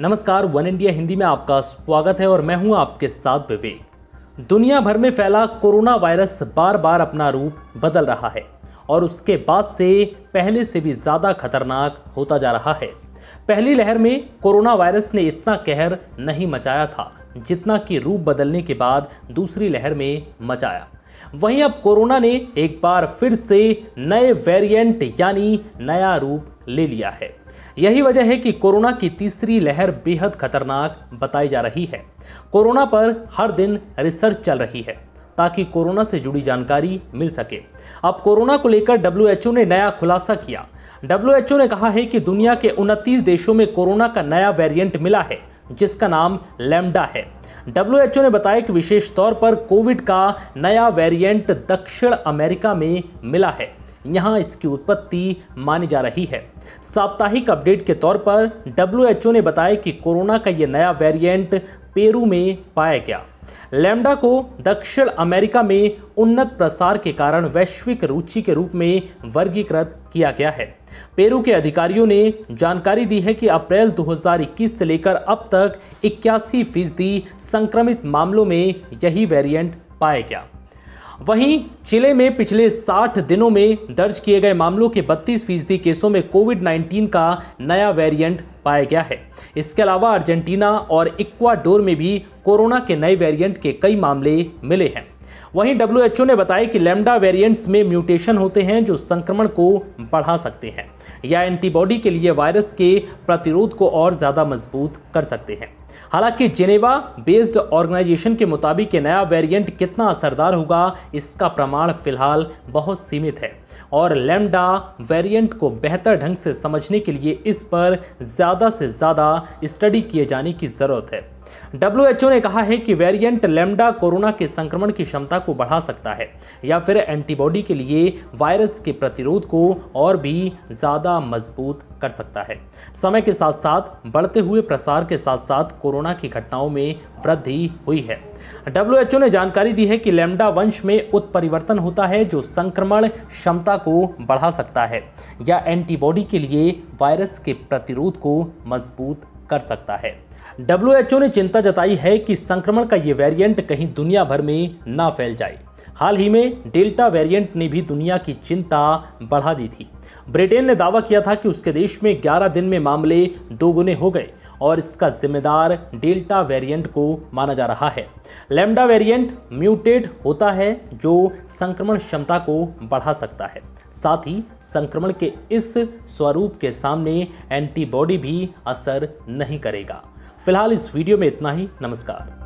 नमस्कार one India Hindi में आपका स्वागत है और मैं हूं आपके साथ विवेक दुनिया भर में फैला कोरोना वायरस बार बार अपना रूप बदल रहा है और उसके बाद से पहले से भी ज़्यादा खतरनाक होता जा रहा है पहली लहर में कोरोना वायरस ने इतना कहर नहीं मचाया था जितना कि रूप बदलने के बाद दूसरी लहर में मचाया वहीं अब कोरोना ने एक बार फिर से नए वेरिएंट यानी नया रूप ले लिया है यही वजह है कि कोरोना की तीसरी लहर बेहद खतरनाक बताई जा रही है कोरोना पर हर दिन रिसर्च चल रही है ताकि कोरोना से जुड़ी जानकारी मिल सके अब कोरोना को लेकर डब्ल्यू ने नया खुलासा किया डब्ल्यू ने कहा है कि दुनिया के उनतीस देशों में कोरोना का नया वेरियंट मिला है जिसका नाम लेमडा है डब्ल्यू ने बताया कि विशेष तौर पर कोविड का नया वेरिएंट दक्षिण अमेरिका में मिला है यहाँ इसकी उत्पत्ति मानी जा रही है साप्ताहिक अपडेट के तौर पर डब्ल्यू ने बताया कि कोरोना का ये नया वेरिएंट पेरू में पाया गया लेमडा को दक्षिण अमेरिका में उन्नत प्रसार के कारण वैश्विक रुचि के रूप में वर्गीकृत किया गया है पेरू के अधिकारियों ने जानकारी दी है कि अप्रैल 2021 से लेकर अब तक इक्यासी फीसदी संक्रमित मामलों में यही वेरिएंट पाया गया वहीं चिले में पिछले 60 दिनों में दर्ज किए गए मामलों के बत्तीस फीसदी केसों में कोविड 19 का नया वेरिएंट पाया गया है इसके अलावा अर्जेंटीना और इक्वाडोर में भी कोरोना के नए वेरिएंट के कई मामले मिले हैं वहीं डब्ल्यू ने बताया कि लेमडा वेरिएंट्स में म्यूटेशन होते हैं जो संक्रमण को बढ़ा सकते हैं या एंटीबॉडी के लिए वायरस के प्रतिरोध को और ज़्यादा मजबूत कर सकते हैं हालांकि जेनेवा बेस्ड ऑर्गेनाइजेशन के मुताबिक ये नया वेरिएंट कितना असरदार होगा इसका प्रमाण फिलहाल बहुत सीमित है और लेमडा वेरिएंट को बेहतर ढंग से समझने के लिए इस पर ज़्यादा से ज़्यादा स्टडी किए जाने की ज़रूरत है डब्ल्यूएचओ ने कहा है कि वेरिएंट लेमडा कोरोना के संक्रमण की क्षमता को बढ़ा सकता है या फिर एंटीबॉडी के लिए वायरस के प्रतिरोध को और भी ज़्यादा मजबूत कर सकता है समय के साथ साथ बढ़ते हुए प्रसार के साथ साथ कोरोना की घटनाओं में वृद्धि हुई है डब्ल्यूएचओ ने जानकारी दी है कि लेमडा वंश में उत्परिवर्तन होता है जो संक्रमण क्षमता को बढ़ा सकता है या एंटीबॉडी के लिए वायरस के प्रतिरोध को मजबूत कर सकता है ओ ने चिंता जताई है कि संक्रमण का ये वेरिएंट कहीं दुनिया भर में ना फैल जाए हाल ही में डेल्टा वेरिएंट ने भी दुनिया की चिंता बढ़ा दी थी ब्रिटेन ने दावा किया था कि उसके देश में 11 दिन में मामले दोगुने हो गए और इसका जिम्मेदार डेल्टा वेरिएंट को माना जा रहा है लेमडा वेरिएंट म्यूटेट होता है जो संक्रमण क्षमता को बढ़ा सकता है साथ ही संक्रमण के इस स्वरूप के सामने एंटीबॉडी भी असर नहीं करेगा फिलहाल इस वीडियो में इतना ही नमस्कार